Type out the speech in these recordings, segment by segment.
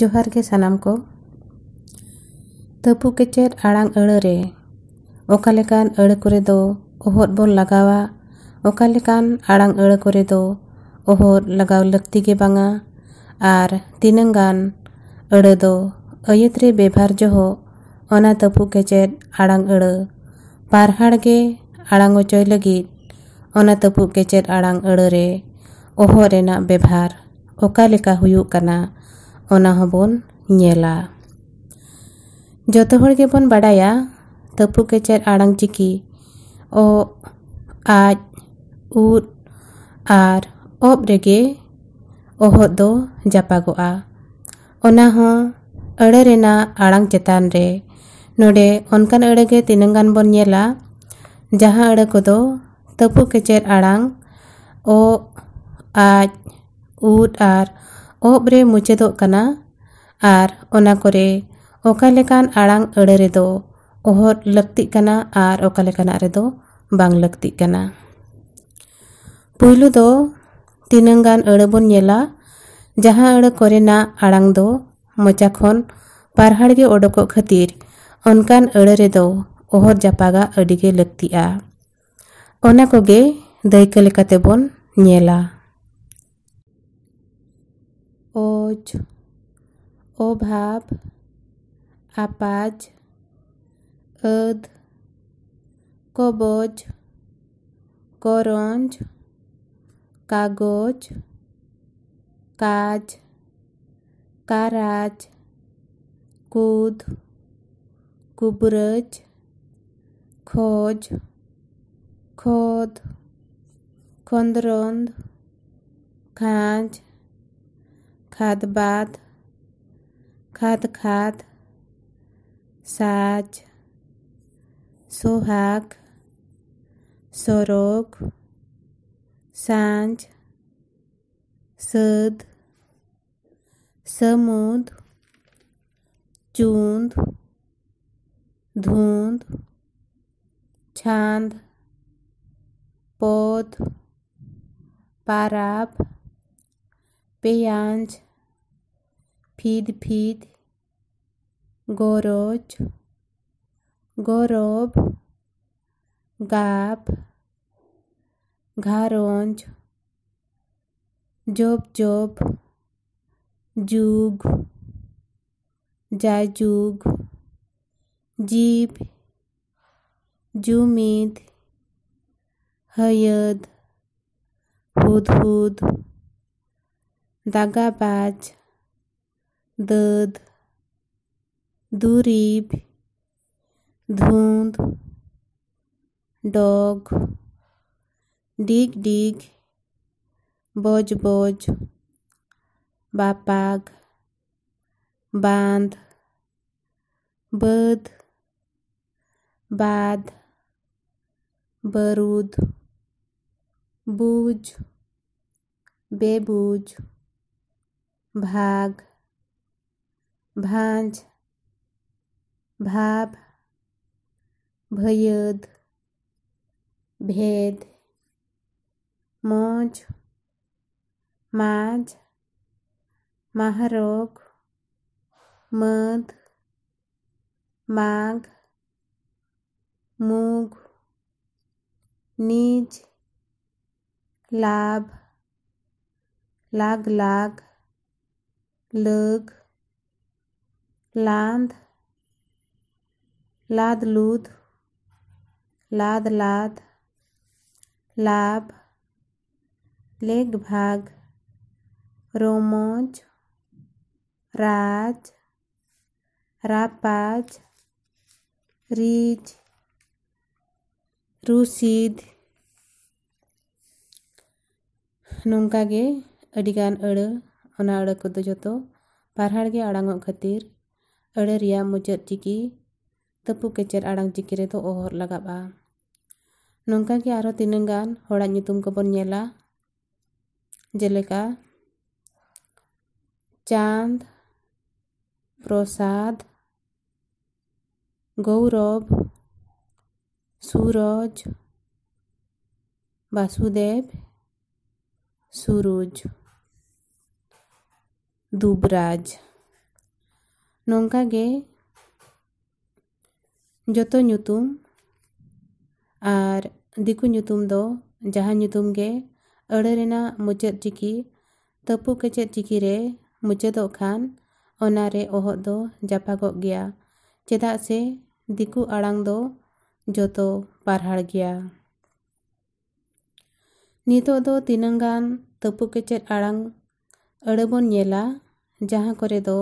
ᱡᱚᱦᱟᱨ ᱜᱮ ᱥᱟᱱᱟᱢ ᱠᱚ ᱛᱟᱹᱯᱩ ᱠᱮᱪᱮᱫ ᱟᱲᱟᱝ ᱟᱹᱲᱟᱹ ᱨᱮ ᱚᱠᱟ ᱞᱮᱠᱟᱱ ᱟᱹᱲᱟᱹ ᱠᱚᱨᱮ ᱫᱚ ᱚᱦᱚᱫ ᱵᱚᱱ ᱞᱟᱜᱟᱣᱟ ᱚᱠᱟ ᱞᱮᱠᱟᱱ ᱟᱲᱟᱝ ᱟᱹᱲᱟᱹ ᱠᱚᱨᱮ ᱫᱚ ᱚᱦᱚᱫ ᱞᱟᱜᱟᱣ ᱞᱟᱹᱠᱛᱤ ᱜᱮ ᱵᱟᱝᱟ ᱟᱨ ᱛᱤᱱᱟᱹᱝ ᱜᱟᱱ ᱟᱹᱲᱟᱹ ᱫᱚ ᱟᱹᱭᱟᱹᱛ ᱨᱮ ᱵᱮᱵᱷᱟᱨ ᱡᱚᱦᱚᱜ ᱚᱱᱟ ᱛᱟᱹᱯᱩ ᱠᱮᱪᱮᱫ ᱟᱲᱟᱝ ᱟᱹᱲᱟᱹ ᱯᱟᱨᱦᱟᱲ ᱜᱮ ᱟᱲᱟᱝ ᱚᱪᱚᱭ ᱞᱟᱹᱜᱤᱫ ᱚᱱᱟ ᱛᱟᱹᱯᱩ ᱠᱮᱪᱮᱫ ᱟᱲᱟᱝ ᱟᱹᱲᱟᱹ ᱨᱮ ᱚᱦᱚ ᱨᱮᱱᱟᱜ ᱵᱮᱵᱷᱟᱨ ᱚᱠᱟ ᱞᱮᱠᱟ ᱦᱩᱭᱩᱜ ᱠᱟᱱᱟ ओना हबोन नेला के बन बाडाया तपु के चेर आडंग चिकी ओ आज उत आर ओब रेगे ओहो दो जापागो अड़े रेना आडंग चेतान रे नोडे ओनकान अड़े के बन नेला जहां अड़े को दो तपु के चेर आडंग ओ आज उत आर ᱚᱵ ᱨᱮ ᱢᱩᱪᱟᱹᱫᱚᱜ ᱠᱟᱱᱟ ᱟᱨ ᱚᱱᱟ ᱠᱚᱨᱮ ᱚᱠᱟ ᱞᱮᱠᱟᱱ ᱟᱲᱟᱝ ᱟᱹᱲᱟᱹ ᱨᱮᱫᱚ ᱚᱦᱚᱫ ᱞᱟᱹᱠᱛᱤᱜ ᱠᱟᱱᱟ ᱟᱨ ᱚᱠᱟ ᱞᱮᱠᱟᱱᱟᱜ ᱨᱮᱫᱚ ᱵᱟᱝ ᱞᱟᱹᱠᱛᱤᱜ ᱠᱟᱱᱟ ᱯᱩᱭᱞᱩ ᱫᱚ ᱛᱤᱱᱟᱹᱝ ᱜᱟᱱ ᱟᱹᱲᱟᱹ ᱵᱚᱱ ᱧᱮᱞᱟ ᱡᱟᱦᱟᱸ ᱟᱹᱲᱟᱹ ᱠᱚᱨᱮᱱᱟᱜ ᱟᱲᱟᱝ ᱫᱚ ᱢᱚᱪᱟ ᱠᱷᱚᱱ ᱯᱟᱨᱦᱟᱲ ᱜᱮ ᱚᱰᱚᱠᱚᱜ ᱠᱷᱟᱹᱛᱤᱨ ᱚᱱᱠᱟᱱ ᱟᱹᱲᱟᱹ ᱨᱮᱫᱚ ᱚᱦᱚᱫ ᱡᱟᱯᱟᱜᱟ ᱟᱹᱰᱤᱜᱮ ᱞᱟᱹᱠᱛᱤᱜᱼᱟ ᱚᱱᱟ ᱠᱚᱜᱮ ᱫᱟᱹᱭᱠᱟᱹ ᱞᱮᱠᱟᱛᱮᱵᱚᱱ ᱧᱮᱞᱟ बोझ अभाव आपाज अध कबज करंज कागज काज काराज कूद कुबरज खोज खोद खंदरंद खांझ खाद बाद खाद खाद साज सोहाग सोरोग सांझ सद समूद चूंद धूंध छांद पौध पाराब पेयांज फीद फीद गोरोज गौरव गाप घारोंज जोब जोब जुग जाजुग जीब जुमीद हयद हुद हुद दगाबाज दद दूरीब धुंध डॉग डिग डिग बोज बोज बापाग बांध बद बाद बरूद बूझ बेबूझ भाग भांज भाव भयद भेद मौज माज महारोग मद माग मूग नीच लाभ लाग लाग लग लांद लाद लूद लाद लाद लाभ लेग भाग रोमोज राज रापाज रीज रुसीद नौका अड़ को जो ᱯᱷᱟᱨᱦᱟᱲ ᱜᱮ ᱟᱲᱟᱝᱚᱜ ᱠᱷᱟᱹᱛᱤᱨ ᱟᱹᱲᱟᱹ ᱨᱮᱭᱟᱜ ᱢᱩᱪᱟᱹᱫ ᱪᱤᱠᱤ ᱛᱟᱹᱯᱩ ᱠᱮᱪᱮᱫ ᱟᱲᱟᱝ ᱪᱤᱠᱤ ᱨᱮᱫᱚ ᱚᱦᱚᱨ ᱞᱟᱜᱟᱜᱼᱟ ᱱᱚᱝᱠᱟ ᱜᱮ ᱟᱨᱦᱚᱸ ᱛᱤᱱᱟᱹᱜ ᱜᱟᱱ ᱦᱚᱲᱟᱜ ᱧᱩᱛᱩᱢ ᱠᱚᱵᱚᱱ ᱧᱮᱞᱟ ᱡᱮᱞᱮᱠᱟ ᱪᱟᱸᱫ प्रसाद गौरव सूरज वासुदेव सूरज दुबराज नौकागे जो और दिको जहाँ अड़ेना मुचाद चिकि तपू केचे चिकि मुचाद खान अहद जापाग गया चेदा से दिको आड़ जो तो पारहाड़ गया नितो दो तीनगान तपू केचे आड़ अड़ेबन ᱡᱟᱦᱟᱸ ᱠᱚᱨᱮ ᱫᱚ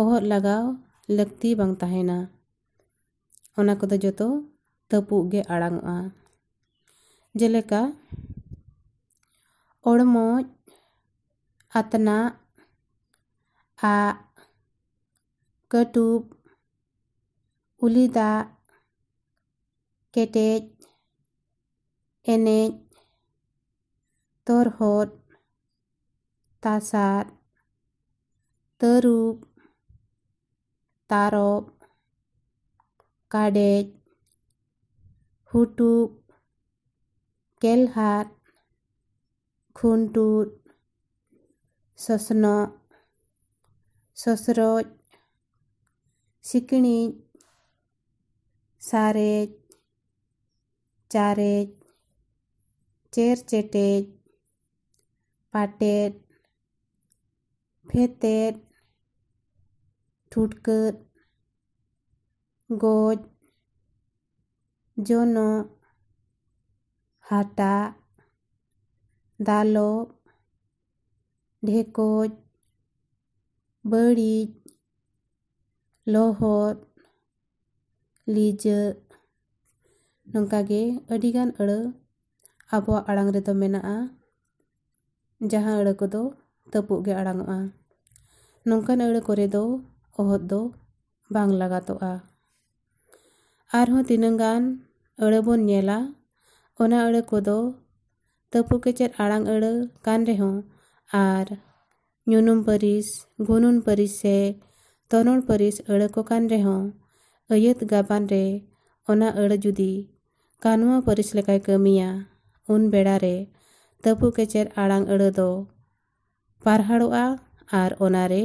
ᱚᱦᱚᱜ ᱞᱟᱜᱟᱣ ᱞᱟᱹᱠᱛᱤ ᱵᱟᱝ ᱛᱟᱦᱮᱱᱟ ᱚᱱᱟ ᱠᱚᱫᱚ ᱡᱚᱛᱚ ᱛᱟᱹᱯᱩᱜ ᱜᱮ ᱟᱲᱟᱝᱚᱜᱼᱟ ᱡᱮᱞᱮᱠᱟ ᱚᱲᱢᱚᱡ ᱟᱛᱱᱟᱜ ᱟᱜ ᱠᱟᱹᱴᱩᱵ ᱩᱞᱤ ᱫᱟᱜ ᱠᱮᱴᱮᱡ ᱮᱱᱮᱡ ᱛᱚᱨᱦᱚᱫ ᱛᱟᱥᱟᱫ तरूप तारप काडेज हुटूप केलहाट खुनटूट ससन ससरज सिकणी सारे सारेज चेर चेरचेटेज पाटेट फेतेट ᱴᱷᱩᱴᱠᱟᱹᱜ ᱜᱚᱡ ᱡᱚᱱᱚᱜ ᱦᱟᱴᱟᱜ ᱫᱟᱞᱚᱵ ᱰᱷᱮᱠᱚᱡ ᱵᱟᱹᱲᱤᱡ ᱞᱚᱦᱚᱫ ᱞᱤᱡᱟᱹᱜ ᱱᱚᱝᱠᱟᱜᱮ ᱟᱹᱰᱤᱜᱟᱱ ᱟᱹᱲᱟᱹ ᱟᱵᱚᱣᱟᱜ ᱟᱲᱟᱝ ᱨᱮᱫᱚ ᱢᱮᱱᱟᱜᱼᱟ ᱡᱟᱦᱟᱸ ᱟᱹᱲᱟᱹ ᱠᱚᱫᱚ ᱛᱟᱹᱯᱩᱜ ᱜᱮ ᱟᱲᱟᱝᱚᱜᱼᱟ ᱱᱚᱝᱠᱟᱱ ᱟᱹᱲᱟᱹ ᱠᱚᱨᱮ ᱫᱚ ᱚᱦᱚᱫ ᱫᱚ ᱵᱟᱝ ᱞᱟᱜᱟᱛᱚᱜᱼᱟ ᱟᱨᱦᱚᱸ ᱛᱤᱱᱟᱹᱜ ᱜᱟᱱ ᱟᱹᱲᱟᱹ ᱵᱚᱱ ᱧᱮᱞᱟ ᱚᱱᱟ ᱟᱹᱲᱟᱹ ᱠᱚᱫᱚ ᱛᱟᱹᱯᱩ ᱠᱮᱪᱮᱫ ᱟᱲᱟᱝ ᱟᱹᱲᱟᱹ ᱠᱟᱱ ᱨᱮᱦᱚᱸ ᱟᱨ ᱧᱩᱱᱩᱢ ᱯᱟᱹᱨᱤᱥ ᱜᱩᱱᱩᱱ ᱯᱟᱹᱨᱤᱥ ᱥᱮ ᱛᱚᱱᱚᱲ ᱯᱟᱹᱨᱤᱥ ᱟᱹᱲᱟᱹ ᱠᱚ ᱠᱟᱱ ᱨᱮᱦᱚᱸ ᱟᱹᱭᱟᱹᱛ ᱜᱟᱵᱟᱱ ᱨᱮ ᱚᱱᱟ ᱟᱹᱲᱟᱹ ᱡᱩᱫᱤ ᱠᱟᱱᱣᱟ ᱯᱟᱹᱨᱤᱥ ᱞᱮᱠᱟᱭ ᱠᱟᱹᱢᱤᱭᱟ ᱩᱱ ᱵᱮᱲᱟᱨᱮ ᱛᱟᱹᱯᱩ ᱠᱮᱪᱮᱫ ᱟᱲᱟᱝ ᱟᱹᱲᱟᱹ ᱫᱚ ᱯᱟᱨᱦᱟᱲᱚᱜᱼᱟ ᱟᱨ ᱚᱱᱟᱨᱮ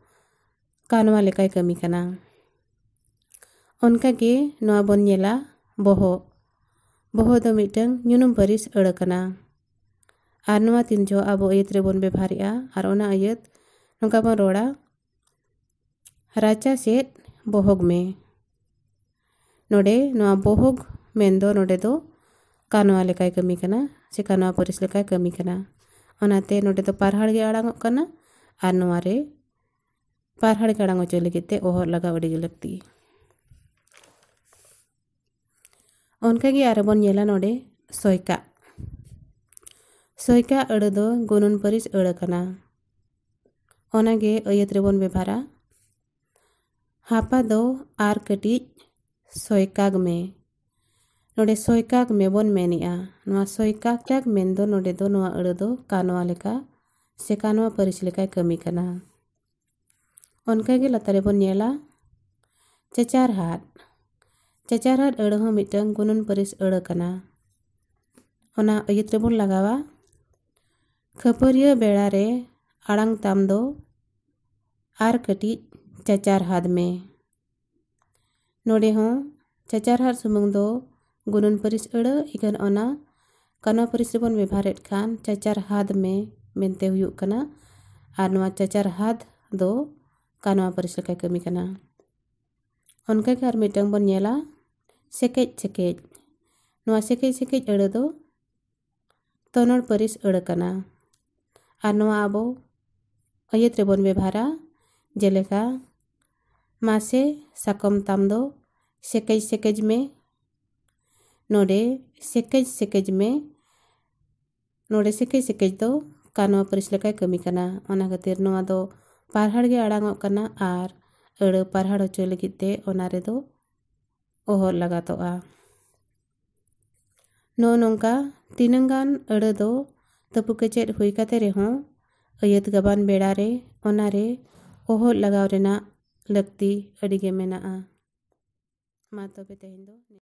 ᱠᱟᱱᱣᱟ ᱞᱮᱠᱟᱭ ᱠᱟᱹᱢᱤ ᱠᱟᱱᱟ ᱚᱱᱠᱟᱜᱮ ᱱᱚᱣᱟ ᱵᱚᱱ ᱧᱮᱞᱟ ᱵᱚᱦᱚᱜ ᱵᱚᱦᱚᱜ ᱫᱚ ᱢᱤᱫᱴᱟᱝ ᱧᱩᱱᱩᱢ ᱯᱟᱹᱨᱤᱥ ᱟᱹᱲᱟᱹ ᱠᱟᱱᱟ ᱟᱨ ᱱᱚᱣᱟ ᱛᱤᱱ ᱡᱚ ᱟᱵᱚ ᱟᱹᱭᱟᱹᱛ ᱨᱮᱵᱚᱱ ᱵᱮᱵᱷᱟᱨᱮᱜᱼᱟ ᱟᱨ ᱚᱱᱟ ᱟᱹᱭᱟᱹᱛ ᱱᱚᱝᱠᱟ ᱵᱚᱱ ᱨᱚᱲᱟ ᱨᱟᱪᱟ ᱥᱮᱫ ᱵᱚᱦᱚᱜ ᱢᱮ ᱱᱚᱰᱮ ᱱᱚᱣᱟ ᱵᱚᱦᱚᱜ ᱢᱮᱱᱫᱚ ᱱᱚᱰᱮ ᱫᱚ ᱠᱟᱱᱣᱟ ᱞᱮᱠᱟᱭ ᱠᱟᱹᱢᱤ ᱠᱟᱱᱟ ᱥᱮ ᱠᱟᱱᱣᱟ ᱯᱟᱹᱨᱤᱥ ᱞᱮᱠᱟᱭ ᱠᱟᱹᱢᱤ ᱠᱟᱱᱟ ᱚᱱᱟᱛᱮ ᱱᱚᱰᱮ ᱫᱚ ᱯᱟᱨᱦᱟᱲ ᱜᱮ ᱟᱲᱟᱝᱚᱜ ᱠᱟᱱᱟ ᱟᱨ ᱱᱚᱣᱟ ᱨᱮ ᱯᱟᱨᱦᱟᱲ ᱜᱟᱲᱟᱝ ᱦᱚᱪᱚ ᱞᱟᱹᱜᱤᱫ ᱛᱮ ᱚᱦᱚᱨ ᱞᱟᱜᱟᱣ ᱟᱹᱰᱤ ᱜᱮ ᱞᱟᱹᱠᱛᱤ ᱚᱱᱠᱟᱜᱮ ᱟᱨᱵᱚᱱ ᱧᱮᱞᱟ ᱱᱚᱰᱮ ᱥᱚᱭᱠᱟ ᱥᱚᱭᱠᱟ ᱟᱹᱲᱟᱹ ᱫᱚ ᱜᱩᱱᱩᱱ ᱯᱟᱹᱨᱤᱥ ᱟᱹᱲᱟᱹ ᱠᱟᱱᱟ ᱚᱱᱟᱜᱮ ᱟᱹᱭᱟᱹᱛ ᱨᱮᱵᱚᱱ ᱵᱮᱵᱷᱟᱨᱟ ᱦᱟᱯᱟ ᱫᱚ ᱟᱨ ᱠᱟᱹᱴᱤᱡ ᱥᱚᱭᱠᱟᱜ ᱢᱮ ᱱᱚᱰᱮ ᱥᱚᱭᱠᱟᱜ ᱢᱮᱵᱚᱱ ᱢᱮᱱᱮᱜᱼᱟ ᱱᱚᱣᱟ ᱥᱚᱭᱠᱟᱜ ᱢᱮᱱᱫᱚ ᱱᱚᱰᱮ ᱫᱚ ᱱᱚᱣᱟ ᱟᱹᱲᱟᱹ ᱫᱚ ᱠᱟᱱᱣᱟ ᱞᱮᱠᱟ ᱥᱮ ᱠᱟᱱᱣᱟ ᱯᱟᱹᱨᱤᱥ ᱞᱮᱠᱟᱭ ᱠᱟᱹᱢᱤ ᱠᱟᱱᱟ ᱚᱱᱠᱟᱜᱮ ᱞᱟᱛᱟᱨ ᱨᱮᱵᱚᱱ ᱧᱮᱞᱟ ᱪᱟᱪᱟᱨᱦᱟᱫ ᱪᱟᱪᱟᱨᱦᱟᱫ ᱟᱹᱲᱟᱹ ᱦᱚᱸ ᱢᱤᱫᱴᱟᱝ ᱜᱩᱱᱩᱱ ᱯᱟᱹᱨᱤᱥ ᱟᱹᱲᱟᱹ ᱠᱟᱱᱟ ᱚᱱᱟ ᱟᱹᱭᱟᱹᱛ ᱨᱮᱵᱚᱱ ᱞᱟᱜᱟᱣᱟ ᱠᱷᱟᱹᱯᱟᱹᱨᱤᱭᱟᱹ ᱵᱮᱲᱟ ᱨᱮ ᱟᱲᱟᱝ ᱛᱟᱢ ᱫᱚ ᱟᱨ ᱠᱟᱹᱴᱤᱡ ᱪᱟᱪᱟᱨᱦᱟᱫ ᱢᱮ ᱱᱚᱰᱮ ᱦᱚᱸ ᱪᱟᱪᱟᱨᱦᱟᱫ ᱥᱩᱢᱩᱝ ᱫᱚ ᱜᱩᱱᱩᱱ ᱯᱟᱹᱨᱤᱥ ᱟᱹᱲᱟᱹ ᱤᱠᱷᱟᱹᱱ ᱚᱱᱟ ᱠᱟᱱᱟ ᱯᱟᱹᱨᱤᱥ ᱨᱮᱵᱚᱱ ᱵᱮᱵᱷᱟᱨᱮᱫ ᱠᱷᱟᱱ ᱪᱟᱪᱟᱨᱦᱟᱫ ᱢᱮ ᱢᱮᱱᱛᱮ ᱦᱩᱭᱩᱜ ᱠᱟᱱᱟ ᱟᱨ ᱱᱚᱣᱟ ᱪᱟᱪᱟᱨᱦᱟᱫ ᱫᱚ परिसलका कमी कना उनका के मिटंग बन नेला सेकेज सेकेज नोआ सेकेज सेकेज अड़ दो तनोर परिस अड़ कना आ नोआ अयत रे बन जेलेका मासे साकम तम दो सेकेज सेके में नोडे सेकेज सेकेज में नोडे सेकेज सेकेज दो कानवा परिसलका कमी कना ᱯᱟᱨᱦᱟᱲ ᱜᱮ ᱟᱲᱟᱝᱚᱜ ᱠᱟᱱᱟ ᱟᱨ ᱟᱹᱲᱟᱹ ᱯᱟᱨᱦᱟᱲ ᱦᱚᱪᱚᱭ ᱞᱟᱹᱜᱤᱫ ᱛᱮ ᱚᱱᱟ ᱨᱮᱫᱚ ᱚᱦᱚᱫ ᱞᱟᱜᱟᱛᱚᱜᱼᱟ ᱱᱚᱜᱼᱚ ᱱᱚᱝᱠᱟ ᱛᱤᱱᱟᱹᱜ ᱜᱟᱱ ᱟᱹᱲᱟᱹ ᱫᱚ ᱛᱩᱯᱩ ᱠᱮᱪᱮᱫ ᱦᱩᱭ ᱠᱟᱛᱮ ᱨᱮᱦᱚᱸ ᱟᱹᱭᱟᱹᱛ ᱜᱟᱵᱟᱱ ᱵᱮᱲᱟᱨᱮ ᱚᱱᱟᱨᱮ ᱚᱦᱚᱫ ᱞᱟᱜᱟᱣ ᱨᱮᱱᱟᱜ ᱞᱟᱹᱠᱛᱤ ᱟᱹᱰᱤᱜᱮ ᱢᱮᱱᱟᱜᱼᱟ ᱢᱟ ᱛᱚᱵᱮ ᱛᱮᱦᱮᱧ ᱫᱚ